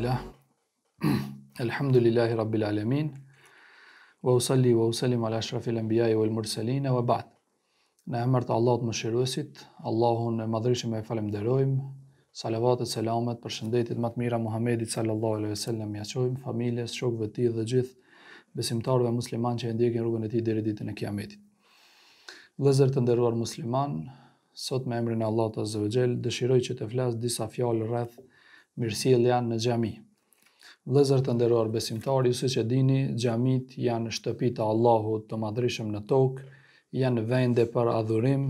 Alhamdulillah. Alhamdulillahi Rabbil Alamin. Wa usalli wa usallim ala ashrafil anbiya'i wal mursalin wa ba'd. Në emër të Allahut Mëshiruesit, Allahun e Madhërisëm e falenderojm. Salavat e selamet për shëndetit më të mira Muhamedit sallallahu alaihi wasallam ja çojm familjes, shokëve të tij dhe gjithë besimtarëve musliman që e ndjekin rrugën e tij deri ditën e Kiametit. Vëllezër të nderuar musliman, sot me emrin e Allahut Azza wa Jell dëshiroj që të flas disa fjalë rreth janë në xhami. Vëllezër të nderuar besimtarë, ju siç e dini, xhamit janë shtëpita e Allahut të madhrishëm në tokë, janë vende për adhurim,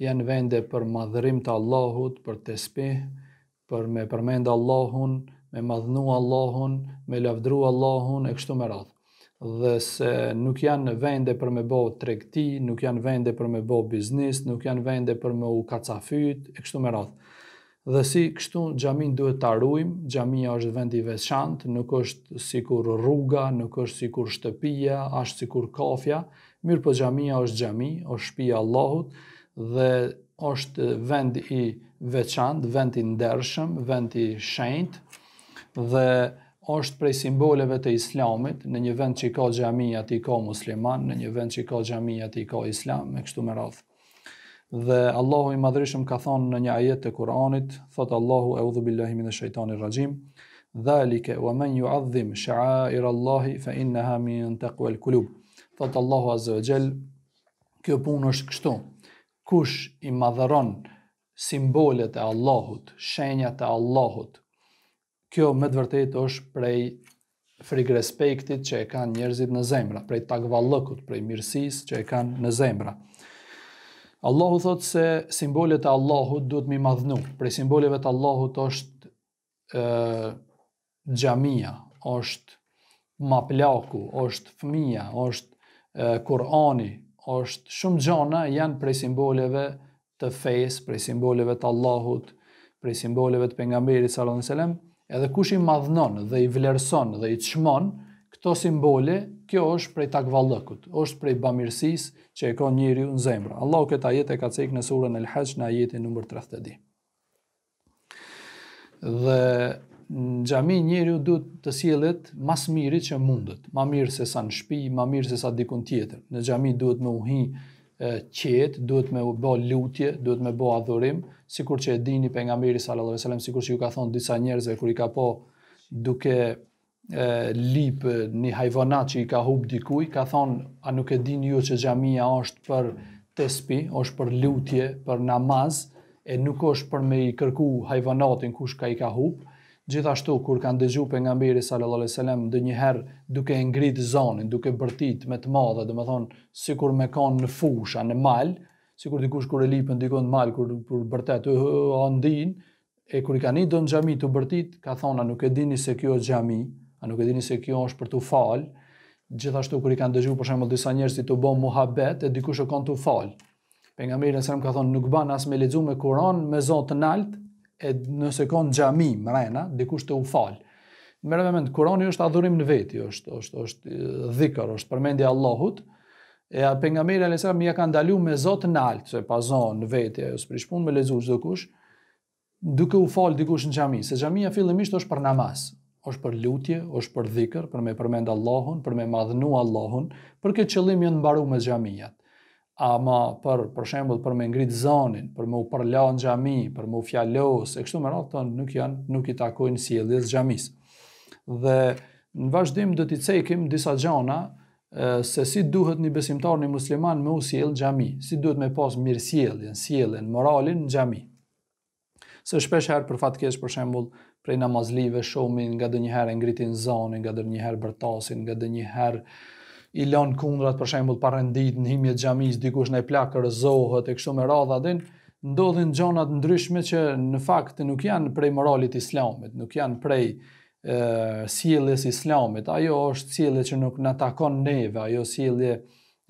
janë vende për madhërim të Allahut, për të spi, për me përmend Allahun, me madhnu Allahun, me lavdru Allahun e kështu me radhë. Dhe se nuk janë vende për me bo tregti, nuk janë vende për me bo biznis, nuk janë vende për me u kacafyt e kështu me radhë dhe si kështu xhamin duhet ta ruajmë, xhamia është vend i veçantë, nuk është sikur rruga, nuk është sikur shtëpia, as sikur kafja, mirë po xhamia është xhami, është shpia e Allahut dhe është vend i veçantë, vend i ndershëm, vend i shenjtë dhe është prej simboleve të Islamit, në një vend që ka xhamia ti ka musliman, në një vend që ka xhamia ti ka Islam, me kështu me radhë. Dhe Allahu i madhrishëm ka thonë në një ajet të Kur'anit, thot Allahu e udhu billahi min e shëjtani rajim, dhalike wa men ju addhim shëa i rallahi fa inna ha min të kuel kulub. Thotë Allahu azze ve kjo punë është kështu, kush i madhëron simbolet e Allahut, shenjat e Allahut, kjo me të vërtet është prej frik respektit që e kanë njerëzit në zemra, prej takvallëkut, prej mirësis që e kanë në zemra. Allahu thot se simbolet e Allahut duhet mi madhnu. Pre simboleve të Allahut është ë gjamia, është maplaku, është fëmija, është Kurani, është shumë gjana janë pre simboleve të fejës, pre simboleve të Allahut, pre simboleve të pengamberi, s.a.s. edhe kush i madhnon dhe i vlerëson dhe i qmonë, këto simbole, kjo është prej takvallëkut, është prej bamirësisë që e ka njëri në zemrë. Allahu u këtë e ka cekë në surën al Hajj në ajetin numër 32. Dhe në gjami njëri duhet të sielet mas miri që mundet, ma mirë se sa në shpi, ma mirë se sa dikun tjetër. Në gjami duhet me uhi qetë, duhet me bo lutje, duhet me bo adhurim, si kur që e dini për nga mirë i sallallahu alajhi si kur që ju ka thonë disa njerëzve kër i ka po duke lipë një hajvonat që i ka hub dikuj, ka thonë, a nuk e din ju që gjamija është për tespi, është për lutje, për namaz, e nuk është për me i kërku hajvonatin kush ka i ka hub, gjithashtu, kur kanë dëgju për nga mbiri sallallahu alai sallam, dhe njëherë duke ngrit zonin, duke bërtit me të madhe, dhe me thonë, si kur me kanë në fusha, në malë, si kur dikush kur e lipë në në malë, kur, kur bërtet të andin, e kur i ka një do në gjami të bërtit, ka thona nuk e dini se kjo gjami, nuk e dini se kjo është për të fal, gjithashtu kur i kanë dëgjuar për shembull disa njerëz si të bëjnë muhabet e dikush e kanë të fal. Pejgamberi sallallahu alajhi ka thonë nuk ban as me lexuar me Kur'an me zot të lart e nëse ka në xhami mrena dikush të u fal. Merë me mend Kurani është adhurim në veti, është është është dhikr, është përmendja e Allahut. E pejgamberi sallallahu alajhi wasallam ia ka ndaluar me zot të lart, se pa zon në veti ajo sprishpun me lexuar çdo kush duke u fal dikush në xhami, se xhamia fillimisht është për namaz është për lutje, është për dhikër, për me përmend Allahun, për me madhnu Allahun, për këtë qëllim janë mbaru me xhamiat. Ama për për shembull për me ngrit zonin, për me u përla në xhami, për me u fjalos, e kështu me radhë ton nuk janë, nuk i takojnë sjelljes xhamis. Dhe në vazhdim do t'i cekim disa gjona se si duhet një besimtar një musliman me u sjell në xhami, si duhet me pas mirë sjelljen, sjelljen, moralin në xhami. Së shpesh herë për fatkesh për shembull, prej namazlive shumin, nga dhe njëherë ngritin zonin, nga dhe njëherë bërtasin, nga dhe njëherë i lonë kundrat për shembul parendit në himje gjamis, dikush në e plakër zohët e kështu me radha din, ndodhin gjonat ndryshme që në fakt nuk janë prej moralit islamit, nuk janë prej e, islamit, ajo është sieles që nuk në takon neve, ajo sieles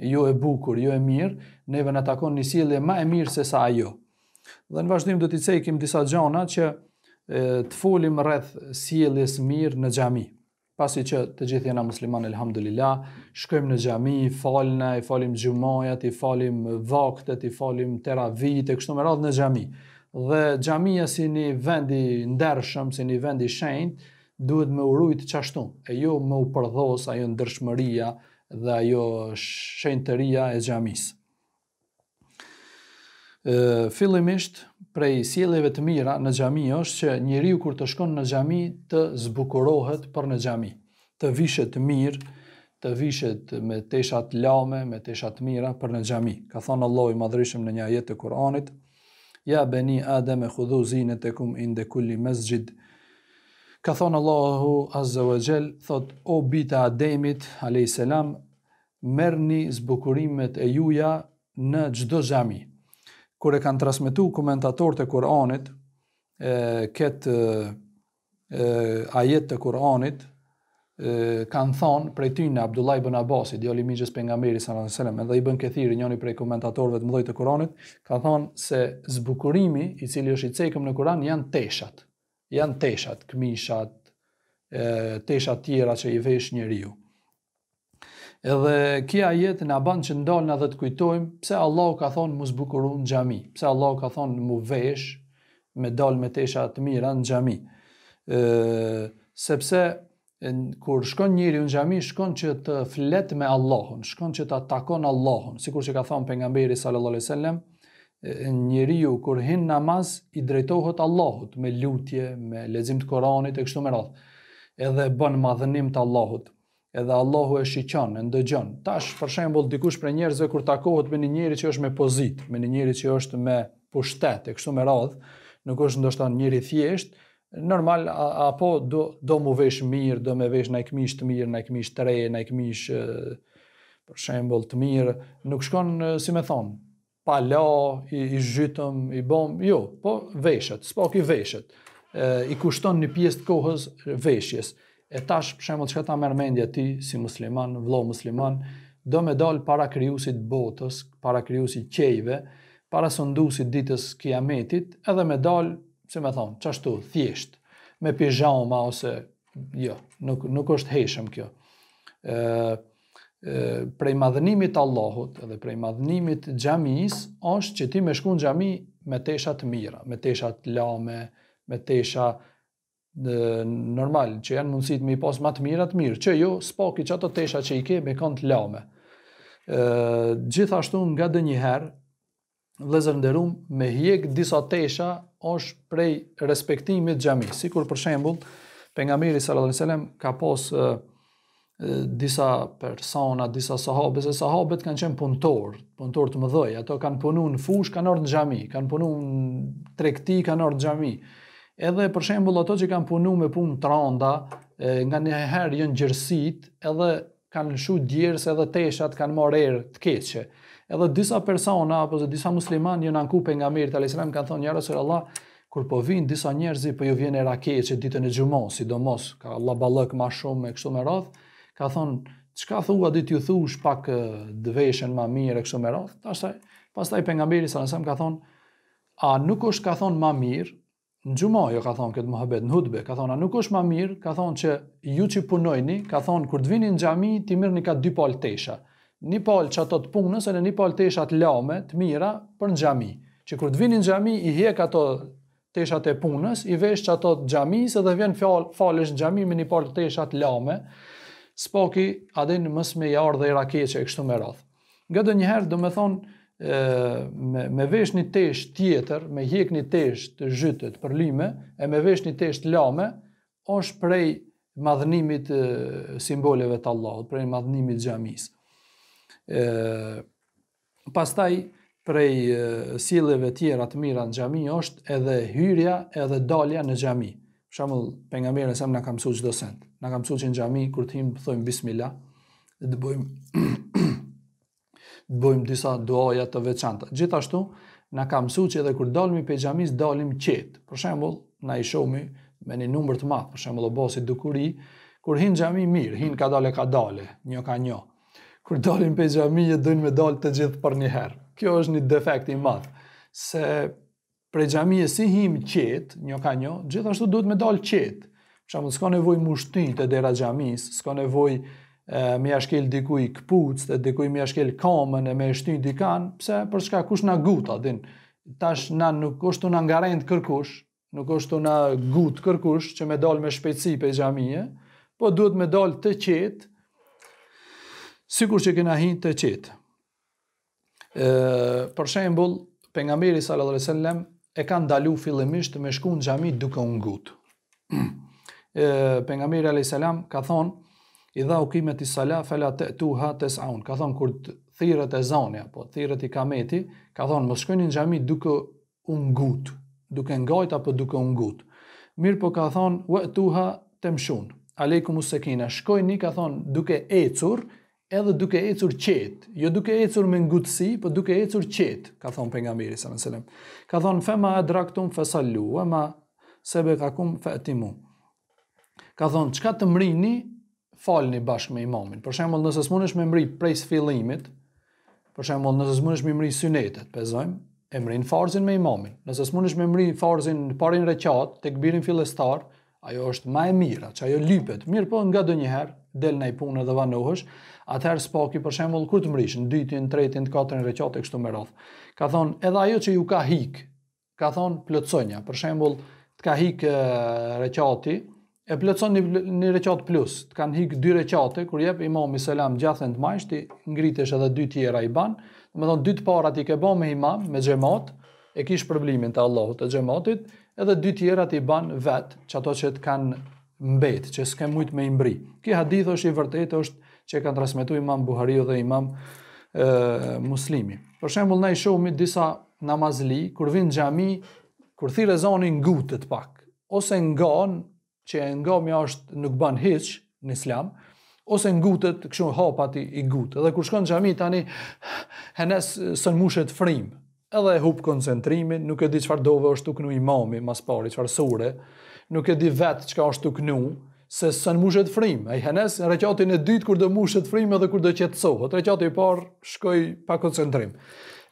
jo e bukur, jo e mirë, neve në takon një sieles ma e mirë se sa ajo. Dhe në vazhdim do t'i cekim disa gjonat që të folim rreth sjelljes mirë në xhami. Pasi që të gjithë jena muslimanë elhamdulillah, shkojmë në gjami, falna, i falim gjumajat, i falim vaktet, i falim teravit, e kështu më radhë në gjami. Dhe gjamija si një vendi ndershëm, si një vendi shenjt, duhet me urujt çashtu, e jo me u përdhos ajo ndershmëria dhe ajo shenjtëria e gjamisë fillimisht prej sjelljeve të mira në xhami është që njeriu kur të shkon në xhami të zbukurohet për në xhami, të vishet mirë, të vishet me tesha të lame, me tesha të mira për në xhami. Ka thënë Allahu i madhrishëm në një ajet të Kuranit: "Ja bani Adam, khudhu zinatakum inda kulli masjid" Ka thonë Allahu Azza wa Gjell, thot, o bita Ademit, alayhis salam, merrni zbukurimet e juja në gjdo gjami, kur e kanë transmetuar komentatorët e Kuranit e kët e ajet të Kuranit e kanë thon prej ty në Abdullah ibn Abbasit, djali i mijës pejgamberit sallallahu alajhi wasallam edhe i bën kethiri njëri prej komentatorëve të mëdhej të Kuranit ka thon se zbukurimi i cili është i cekëm në Kuran janë teshat janë teshat këmishat e tesha të tjera që i vesh njeriu. Edhe kja jetë nga banë që ndalë nga dhe të kujtojmë, pse Allah ka thonë mu zbukuru në gjami, pse Allah ka thonë mu vesh, me dalë me tesha të mira në gjami. E, sepse, kur shkon njëri në gjami, shkon që të flet me Allahun, shkon që të takon Allahun, si kur që ka thonë pejgamberi sallallahu mbejri sallallallis sallem, njëri ju kur hyn namaz, i drejtohet Allahut, me lutje, me lezim të Koranit, e kështu me radhë, edhe bën madhënim të Allahut edhe Allahu e shiqon, e ndëgjon. Tash për shembull dikush prej njerëzve kur takohet me një njëri që është me pozitë, me një njëri që është me pushtet e kështu me radh, nuk është ndoshta njëri thjesht, normal a, apo do do mu vesh mirë, do me vesh nai të mirë, nai të re, nai për shembull të mirë, nuk shkon si më thon, pa la, i, i zhytëm, i bom, jo, po veshët, s'pok i veshët. I kushton një pjesë të kohës veshjes. E tash, për shembull, çka ta merr mendja ti si musliman, vëllai musliman, do me dal para krijuesit botës, para krijuesit qejve, para sunduesit ditës Kiametit, edhe me dal, si më thon, çashtu, thjesht me pijama ose jo, nuk nuk është heshëm kjo. ë ë prej madhënimit të Allahut edhe prej madhënimit të xhamis është që ti me shkon xhami me tesha të mira, me tesha të lame, me tesha normal që janë mundësit me i pas matë atë mirë, që jo, spaki që ato tesha që i ke me kanë të lame. E, gjithashtu nga dë njëherë, vlezër ndërum, me hjek disa tesha është prej respektimit gjami. Sikur për shembul, për nga mirë i S.A.S. ka pas e, disa persona, disa sahabe, se sahabet kanë qenë punëtor, punëtor të më dhej, ato kanë punu në fush, kanë orë në gjami, kanë punu në trekti, kanë orë në gjami edhe për shembull ato që kanë punuar me punë tronda, nga një herë janë gjërësit, edhe kanë lëshu djerës edhe teshat kanë marrë erë të keqe. Edhe disa persona, apo se disa musliman, një në nënkupe nga mirë të alesrem, kanë thonë njërë sërë Allah, kur po vinë disa njerëzi, po ju vjene era keqe ditën e gjumon, si do mos, ka Allah balëk ma shumë me kështu me rath, ka thonë, qka thua ditë ju thush pak dveshen ma mirë e kështu me rath, pas taj, pas taj pengamiri sërë nësëm ka thonë, a nuk është ka thonë ma mirë, në gjuma jo ka thonë këtë muhabet në hudbe, ka thonë a nuk është ma mirë, ka thonë që ju që punojni, ka thonë kur të vini në gjami, ti mirë një ka dy palë tesha. Një palë që ato të punës, e në një palë tesha të lame, të mira, për në gjami. Që kur të vini në gjami, i hek ato tesha të punës, i vesh që ato të gjami, dhe vjen fjall, falësh në gjami me një palë tesha të lame, s'poki adin mës me jarë dhe i rakje e kështu me rath. njëherë, do me thonë, me, me vesh një tesh tjetër, me hjek një tesh të zhytët për lime, e me vesh një tesh të lame, është prej madhënimit simboleve të Allahut, prej madhënimit gjamis. pastaj, prej sileve tjera të mira në gjami, është edhe hyrja edhe dalja në gjami. Shamull, për nga mire, sem në kam su qdo sent. Nga kam su që në gjami, kur të him, pëthojmë bismillah, dhe të bojmë bëjmë disa duaja të veçanta. Gjithashtu, na ka mësuar që edhe kur dalmi pe xhamis dalim qet. Për shembull, na i shohmi me një numër të madh, për shembull obosi dukuri, kur hin xhami mirë, hin ka dalë ka dalë, një ka një. Kur dalim pe xhami e dojnë me dalë të gjithë për një herë. Kjo është një defekt i madh se për xhamin si him qet, një ka një, gjithashtu duhet me dalë qet. Për shembull, s'ka nevojë mushtin te dera xhamis, s'ka nevojë me jashkel dikuj këpuc, dhe dikuj me jashkel kamën e me shty dikan, pse për shka kush nga gut, adin, tash na nuk është të nga ngarend kërkush, nuk është të nga gutë kërkush, që me dal me shpeci pe gjamije, po duhet me dal të qetë, sikur që kena hinë të qetë. për shembul, për nga meri sallat e ka ndalu fillimisht me shku në gjami duke unë gutë. Pengamiri nga meri ka thonë, i dha ukimet i sala fela tu ha saun ka thon kur thirret e zonja po thirret i kameti ka thon mos shkojnë në xhami duke ungut, duke ngajt apo duke ungut, ngut mirë po ka thon wa tu ha te mshun aleikum shkojni ka thon duke ecur edhe duke ecur qet jo duke ecur me ngutsi po duke ecur qet ka thon pejgamberi sallallahu alaihi wasallam ka thon fema adraktum fasallu wa ma sebe kakum fe etimu Ka thonë, qka të mrini, falni bashkë me imamin. Për shembull, nëse smunesh me mri prej fillimit, për shembull, nëse smunesh me mri synetet, pezojm, emrin farzin me imamin. Nëse smunesh me mri farzin parin recat, tek birin fillestar, ajo është më e mira, që ajo lypet. Mirë po, nga njëherë, del në punë dhe vanohesh. Atëherë spoki për shembull kur të mrish në dytin, në tretin, në katrin reqat e kështu me radh. Ka thonë, edhe ajo që ju ka hik, ka thonë, plotsonja. Për shembull, të ka hik recati, e plotson një, një plus. Të kanë hik dy reqate, kur jep imam i selam gjathën të majsh ti ngritesh edhe dy tjera i ban. Domethënë dy të para ti ke bën me imam me gjemat, e kish problemin te Allahu te gjematit, edhe dy tjera ti ban vet, çato që të kanë mbet, që s'ke shumë me imbri. Ki Ky hadith është i vërtetë është që kanë transmetuar Imam Buhariu dhe Imam ë Muslimi. Për shembull, na i shumit disa namazli kur vin xhami, kur thirrëzoni ngutet pak ose ngon që e nga mja është nuk ban hish në islam, ose ngutët, kështu hapat i gutë. Edhe kur shkon në xhami tani, hanes son mushet frim. Edhe e hub koncentrimin, nuk e di çfarë dove është tuknu i mas pari parë, çfarë sure. Nuk e di vet çka është tuknu, se son mushet frim. Ai hanes reqatin e dytë kur do mushet frim edhe kur do qetësohet. reqatin i parë shkoi pa koncentrim.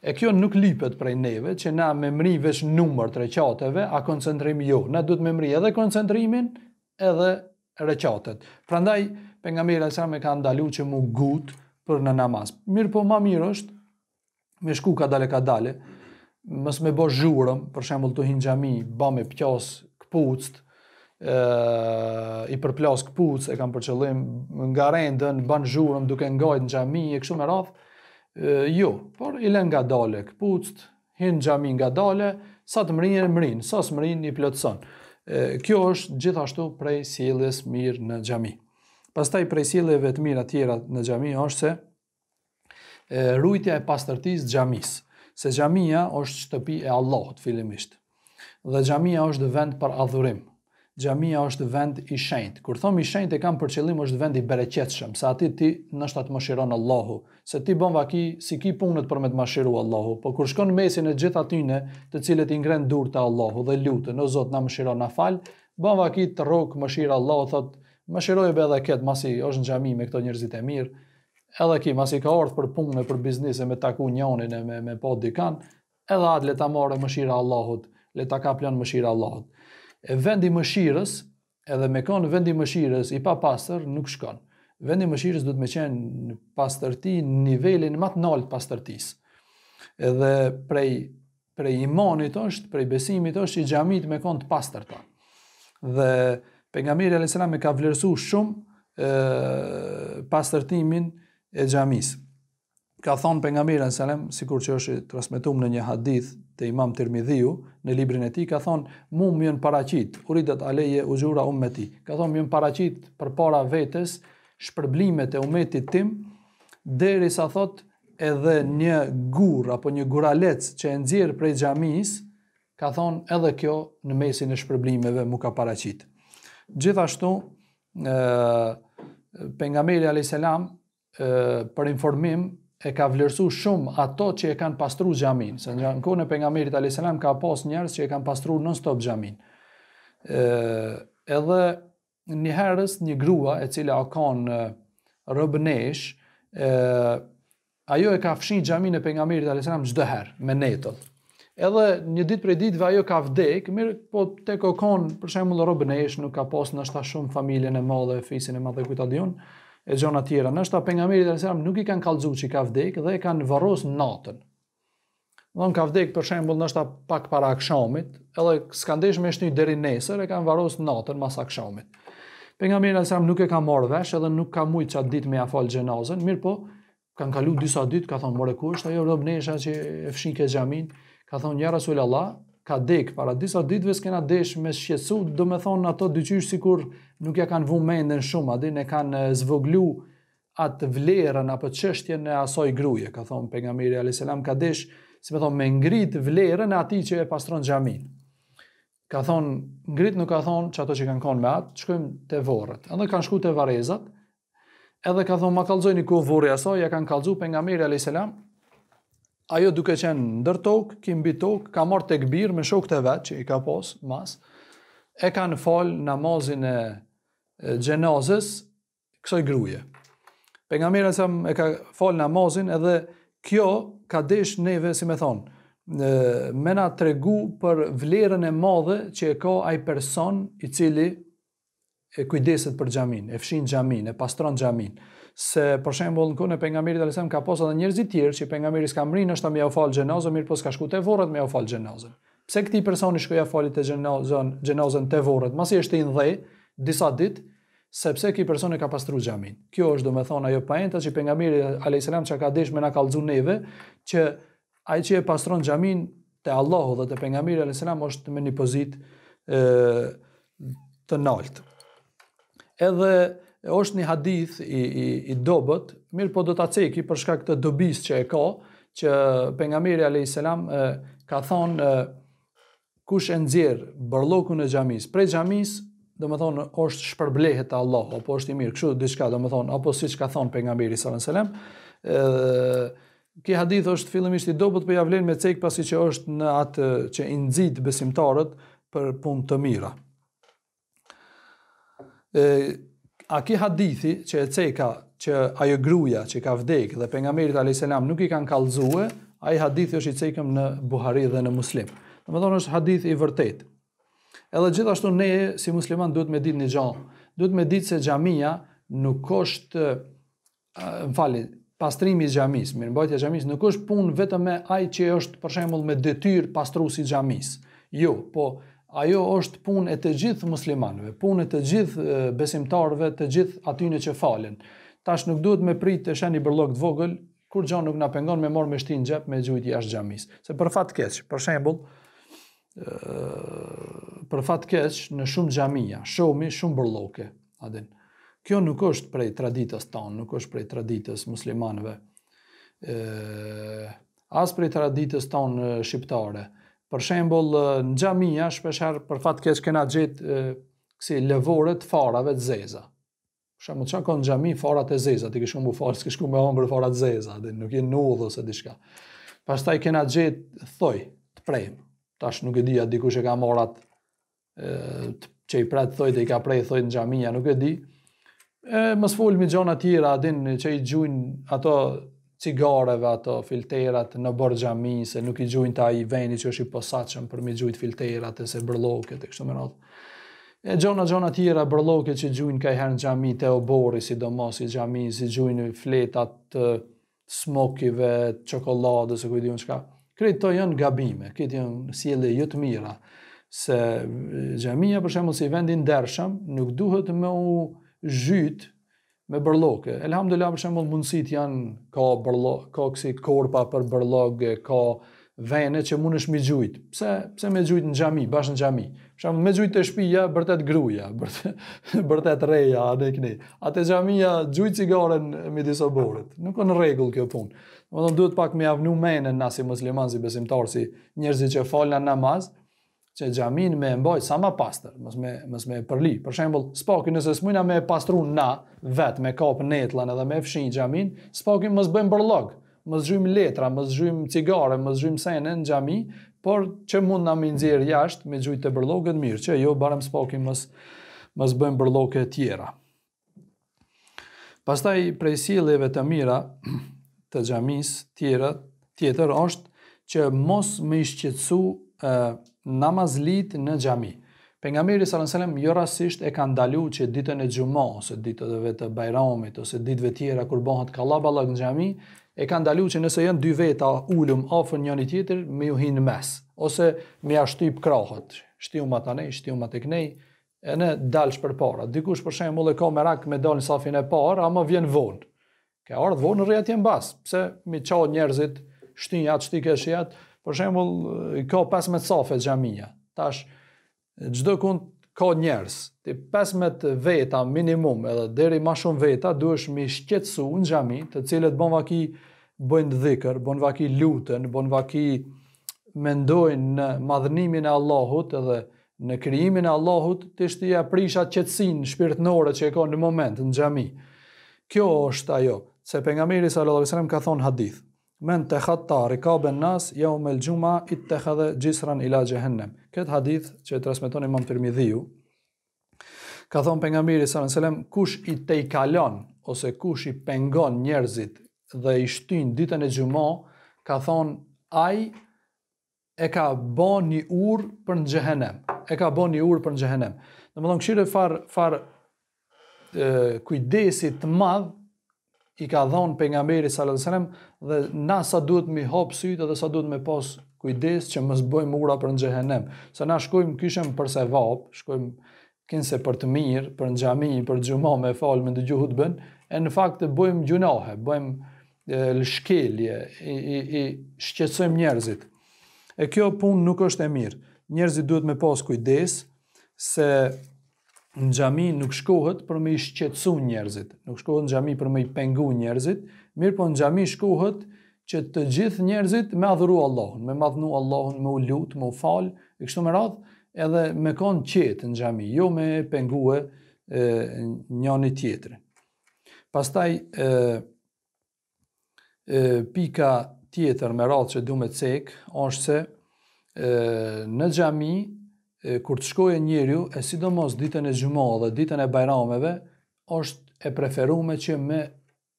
E kjo nuk lipet prej neve, që na me mri vesh numër të reqateve, a koncentrim jo. Na du të me mri edhe koncentrimin, edhe reqatet. Prandaj, për nga mire sa me ka ndalu që mu gut për në namaz. Mirë po ma mirë është, me shku ka dale ka dale, mës me bo zhurëm, për shembol të gjami, ba me pjas këpucët, e, i përplas këpuc, e kam përqëllim, nga rendën, ban zhurëm duke ngajt në gjami, e kështu me rath, jo, por i len nga dalë këpucët, hinë gjami nga dalë, sa të e mërinë, sa së mërinë i plotson. Kjo është gjithashtu prej sjelljes mirë në xhami. Pastaj prej sjelljeve të mira të tjera në xhami është se e, rujtja e pastërtisë xhamis, se xhamia është shtëpi e Allahut fillimisht. Dhe xhamia është vend për adhurim, xhamia është vend i shenjtë. Kur thon i shenjtë e kam për qëllim është vend i bereqetshëm, sa aty ti nështa të mëshiron Allahu, se ti bën vaki si ki punët për me të mëshiru Allahu, po kur shkon mesin e gjithatynë të cilët i ngren dur të Allahu dhe lutë, në Zot na mëshiron na fal, bën vaki të rrok mëshirë Allahu, thot mëshiroj be edhe kët masi është në xhami me këto njerëzit e mirë. Edhe ki masi ka ardh për punë, për biznese, me taku njonin e me me pa po dikan, edhe atë le ta morë mëshira Allahut, le ta kaplan mëshira Allahut e vendi mëshirës, edhe me konë vendi mëshirës i pa pasër, nuk shkon. Vendi mëshirës dhëtë me qenë në pastërti, në nivelin matë nalt pasërtis. Edhe prej, prej imanit është, prej besimit është i gjamit me kanë të pasër ta. Dhe për nga mirë e ka vlerësu shumë pasërtimin e gjamisë ka thonë për nga mirën selem, si kur që është transmitum në një hadith të imam Tirmidhiu, në librin e ti, ka thonë, mu më jënë paracit, uridat aleje u gjura umë me ti. Ka thonë, më jënë paracit për para vetës, shpërblimet e umetit tim, deri sa thotë, edhe një gur, apo një guralec që e nëzirë prej gjamis, ka thonë, edhe kjo në mesin e shpërblimeve mu ka paracit. Gjithashtu, e, për nga a.s. për informim, e ka vlerësuar shumë ato që e kanë pastruar xhamin, se në kone për pejgamberit alayhis salam ka pas njerëz që e kanë pastruar non stop xhamin. ë edhe një herës një grua e cila o kanë në rëbënesh, ajo e ka fshin gjami në pengamirit Alisram gjdo herë, me netët. Edhe një ditë për e ditëve ajo ka vdek, mirë po te ko kanë, për shemë lë rëbënesh, nuk ka pas në shta shumë familjen e madhe, fisin e madhe kujtadion, e gjona tjera. Nështë ta pengamiri dhe nësiram nuk i kanë kalzu që i ka vdekë dhe i kanë varos natën. Dhe në ka vdekë për shembul nështë ta pak para akshomit, edhe s'ka ndesh me deri nesër e kanë varos natën mas akshomit. Pengamiri dhe nësiram nuk e ka morë vesh edhe nuk ka mujtë qatë ditë me falë gjenazën, mirë po, kanë kalu disa ditë, ka thonë, more kush, ta jo rëbnesha që e fshin ke gjamin, ka thonë, një rasul Allah, ka dek para disa ditëve s'kena desh me shqetsu, do me thonë ato dyqysh si kur nuk ja kanë vu mendën shumë, adi ne kanë eh, zvoglu atë vlerën apo qështje në asoj gruje, ka thonë për nga mirë a.s. ka desh, si me thonë, me ngrit vlerën ati që e pastron gjamin. Ka thonë, ngrit nuk ka thonë që ato që kanë konë me atë, këmë të vorët. Edhe kanë shku të varezat, edhe ka thonë, ma kalzoj një kohë vore asoj, ja kanë kalzu për nga mirë a.s ajo duke qenë ndër tokë, ki mbi tokë, ka marrë të këbirë me shokët e vetë që i ka posë masë, e ka në falë namazin e gjenazës kësoj gruje. Për nga mire sam, e ka falë namazin edhe kjo ka desh neve, si me thonë, me na të regu për vlerën e madhe që e ka aj person i cili e kujdeset për gjamin, e fshin gjamin, e pastron gjamin se për shembull në kohën e pejgamberit alayhis ka pasur edhe njerëz të tjerë që pejgamberi s'ka mrinë është me u fal mirë po s'ka shku te vorrët me u fal Pse këti personi shkoi ja falit te xhenozën, xhenozën te vorrët, masi është i ndhë, disa ditë sepse ky person e ka pastruar xhamin. Kjo është domethën ajo paenta që pejgamberi alayhis salam çka ka dëshme na kallzu neve që ai që e pastron xhamin te Allahu dhe te pejgamberi alayhis është me një pozitë të naltë. Edhe është një hadith i i dobët, mirë po do ta ceki për shkak të dobish që e ka, që pejgamberi alay salam ka thonë kush e nxirr bërloku e xhamis, prej xhamis, do thonë është shpërblehet nga Allah, apo është i mirë, kështu diçka, domethënë, apo siç ka thonë pejgamberi sallallahu alayhi salam, ëh, ky hadith është fillimisht i dobët, për po ja vlen me cek pasi që është në atë që i nxit besimtarët për punë të mira. E a ki hadithi që e ceka që ajo gruja që ka vdek dhe Merit a.s. nuk i kanë kalzue, a i hadithi është i cekëm në Buhari dhe në Muslim. Në më thonë është hadith i vërtet. Edhe gjithashtu ne si musliman duhet me ditë një gjallë. Duhet me ditë se gjamija nuk është, më fali, pastrimi i gjamis, mirë mbajtja gjamis, nuk është punë vetëm me ajë që është për me detyr pastru si gjamis. Jo, po, ajo është punë e të gjithë muslimanëve, punë e të gjithë besimtarëve, të gjithë aty në që falen. Tash nuk duhet me prit të shani bërlok të vogël, kur gjo nuk na pengon me morë me shtinë gjep me gjujtë jashtë gjamis. Se për fatë keqë, për shembul, për fatë keqë në shumë gjamija, shumë, shumë bërloke, adin. Kjo nuk është prej traditës tonë, nuk është prej traditës muslimanëve. As prej traditës tonë shqiptare, Për shembull, në xhamia shpesh për fatë keq kena gjithë si lëvore të farave të zeza. Për shembull, çka në xhami farat e zeza, ti ke shumë bufal, ti ke me ëmbër farat e zeza, ti nuk në udhë ose diçka. Pastaj kena gjithë thoj të prem. Tash nuk e di a dikush e ka marrat ë çe i prat thoj dhe i ka prej thoj në xhamia, nuk e di. Ë mos fol gjona të tjera, atë që i gjujn ato cigareve ato filterat në borë gjami, se nuk i gjujnë ta i veni që është i posaqëm për mi gjujt filterat e se bërloket e kështu me notë. E gjona gjona tjera bërloket që i gjujnë ka i herë në gjami të obori, si do mos i gjami, si i gjujnë fletat jo të smokive, qokoladës e kujdi unë qka. Kretë to jënë gabime, këtë jënë sjele jëtë mira, se gjamija për shemë si vendin dershëm, nuk duhet me u zhytë me bërloke. Elhamdullahu për shembull mundësit janë ka bërlo, ka kësi korpa për bërloge, ka vene që mundesh me gjujt. Pse pse me gjujt në xhami, bash në xhami. Për shembull me gjujt të shtëpia bërtet gruaja, bërtet bërtet reja a ne këni. Atë xhamia gjujt cigaren me disa borët. Nuk ka në rregull kjo punë. Domethënë duhet pak me avnu menën na musliman, si besimtar, si njerëzit që falna namaz, që xhamin me e mbaj sa më pastër, mos me mos me përli. Për shembull, spaku nëse smujna me pastru na vet me kap netllën edhe me fshin xhamin, spaku mos bëjmë bërllog, mos zhym letra, mos zhym cigare, mos zhym senë në xhami, por që mund na më nxjer jashtë me xhujt të bërllogët mirë, që jo barem spaku mos mos bëjmë bërlloke të tjera. Pastaj prej sjelljeve të mira të xhamis tjera, tjetër është që mos më shqetësoj namazlit në xhami. Pejgamberi sallallahu alajhi wasallam jo rastisht e ka ndaluar që ditën e xhumës ose ditëve të Bajramit ose ditëve tjera kur bëhet kallaballak në xhami, e ka ndaluar që nëse janë dy veta ulum afër njëri tjetrit, me ju hin mes ose me ja shtyp krahët. Shtiu ma tani, shtiu ma tek nej, e ne dalsh përpara. Dikush për shembull e ka me rak me dalin safin e parë, ama vjen vonë. Ka ardhur vonë rreth atje mbas, pse mi çon njerëzit shtin jat shtikë Për shembull, i ka 15 safe xhamia. Tash çdo kund ka njerëz. Ti 15 veta minimum edhe deri më shumë veta duhesh mi shqetësu në xhami, të cilët bon vaki bojn dhikr, bon vaki lutën, bon vaki mendojnë në madhënimin e Allahut edhe në krijimin e Allahut, ti shtyj aprisha qetësinë shpirtënore që e ka në moment në xhami. Kjo është ajo, se pejgamberi sallallahu alajhi wasallam ka thonë hadith men të khatta rikaben nas, ja u melgjuma i të khadhe gjisran ila gjehennem. Këtë hadith që e trasmeton imam përmi dhiju, ka thonë për nga mirë i sërën sëlem, kush i te i kalon, ose kush i pengon njerëzit dhe i shtyn ditën e gjumo, ka thonë, aj e ka bo një ur për në gjehennem. E ka bo një ur për në gjehennem. Në më thonë, këshirë e farë far, far e, kujdesit të madhë i ka dhonë për nga meri wasallam dhe na sa duhet mi hopë sytë dhe sa duhet me pos kujdes që mos bëjmë ura për në Sa na shkojmë kishëm për se vapë, shkojmë kinse për të mirë, për në gjami, për gjumë me falë me në gjuhut bën, e në fakt bëjmë gjunahe, bëjmë lëshkelje, i, i, i shqetësojmë njerëzit. E kjo punë nuk është e mirë. Njerëzit duhet me pos kujdes, se në xhami nuk shkohet për me i shqetësu njerëzit, nuk shkohet në xhami për me i pengu njerëzit, mirë po në xhami shkohet që të gjithë njerëzit me adhuru Allahun, me madhnu Allahun, me u lut, me u fal, e kështu me radhë, edhe me kanë qetë në xhami, jo me pengue e, njëri tjetrin. Pastaj, e, e, pika tjetër me radhë që du me cek, është se e, në gjami kur të shkojë njeriu, e sidomos ditën e xhumës dhe ditën e bajrameve, është e preferuar që me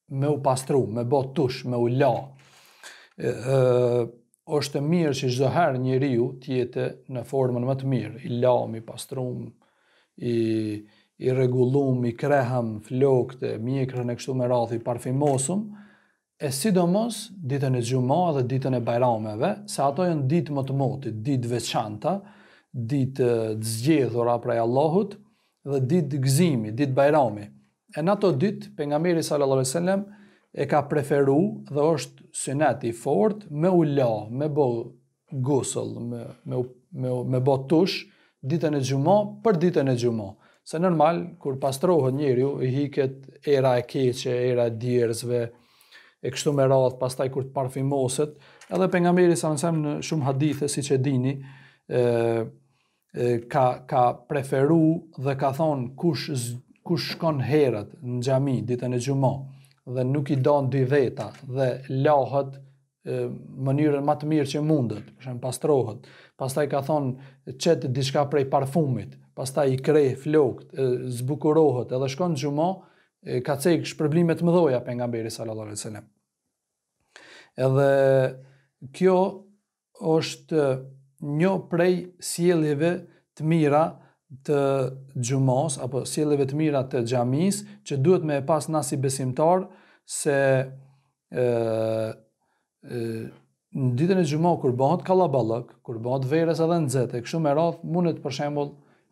me u pastru, me bë tush, me u la. ë është mirë që çdo herë njeriu të jetë në formën më të mirë, i lam, i pastrum, i i rregulluam, i krehëm flokët, mjekrën e kështu me radhë i parfimosum, e sidomos ditën e xhumës dhe ditën e bajrameve, se ato janë ditë më të motit, ditë veçanta, ditë të zgjedhura pra Allahut dhe ditë gëzimi, ditë bajrami. E në ato ditë, për nga mirë i sallallahu alai sallam, e ka preferu dhe është synet i fort me u la, me bo gusëll, me, me, me, me, bo tush, ditën e gjumë, për ditën e gjumë. Se normal, kur pastrohet njëri ju, i hiket era e keqe, era e djerëzve, e kështu me radhë, pastaj kur të parfimoset, edhe për nga mirë i sallallahu alai sallam në shumë hadithe, si që dini, e, ka, ka preferu dhe ka thonë kush, kush shkon herët në gjami, ditën e gjumo, dhe nuk i donë dy veta, dhe lahët mënyrën më të mirë që mundet, përshem pastrohet, pastaj ka thonë qëtë diçka prej parfumit, pastaj i krej flokët, zbukurohet, edhe shkon në gjumo, ka cek shpërblimet më dhoja për nga beri wasallam. selem. Edhe kjo është një prej sjelljeve të mira të xhumos apo sjelljeve të mira të xhamis që duhet më pas nasi besimtar se ë ë në ditën e xhumos kur bëhet kalabalëk, kur bëhet verës edhe nxet e kështu me radh mundet për shembull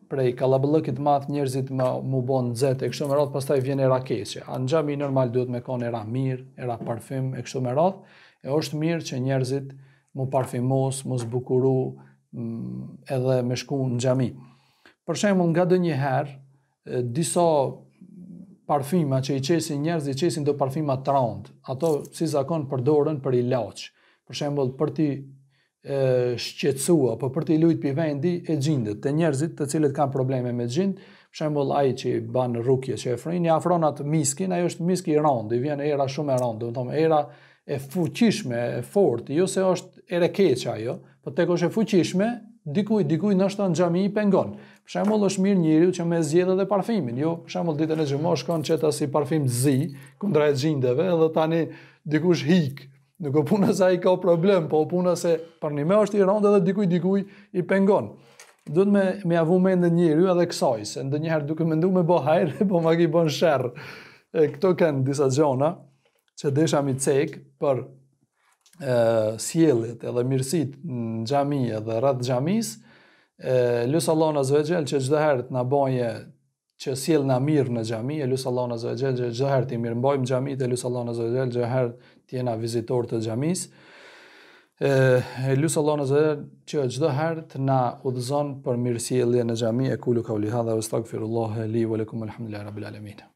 prej kalabalëkit të madh njerëzit më mu bën nxet e kështu me radh pastaj vjen era A në gjami normal duhet më konë era mirë, era parfym e kështu me radh e është mirë që njerëzit mu parfimos, mu zbukuru, mm, edhe me shku në gjami. Për shemën, nga dë njëherë, disa parfima që i qesin njerëz, i qesin do parfima të randë. Ato, si zakon, përdorën për i laqë. Për shemën, për ti shqetsua, për, për ti lujt për vendi e gjindët, të njerëzit të cilët kanë probleme me gjindë, për shembull ai që i ban rrukje që e frinë, i afronat miskin, ajo është miski i rond, i vjen era shumë e rond, do të thonë era e fuqishme, e fortë, jo se është ere keqa ajo, po tek është e fuqishme, dikuj, dikuj nështë të në gjami i pengon. Për shemull është mirë njëri që me zjedhe dhe parfimin, jo, për shemull ditën e gjëmo shkon qëta si parfim zi, kundra e gjindeve, edhe tani dikush hikë. nuk o punë a i ka problem, po o punë se për një me është i rëndë edhe dikuj, dikuj i pengon. Dhe me, me avu me në njëri edhe kësaj, se ndë njëherë duke me ndu me bo hajrë, po ma ki bon shërë. E, këto kënë disa gjona, që desham i cek për sjellit edhe mirësit në gjami edhe rrët gjamis, lusë Allah në zëve gjelë që gjithë dhehert në bojë që sjell në mirë në gjami, e lusë Allah në zëve që gjithë dhehert i mirë në bojë më gjami, e lusë Allah në zëve gjelë që gjithë dhehert tjena vizitor të gjamis, e, e lusë Allah në zëve gjelë që gjithë dhehert në udhëzon për mirësielit në gjami, e kulu ka u liha dhe u stakfirullohi, li, u alikum, alhamdulillah, rabbi lalemina.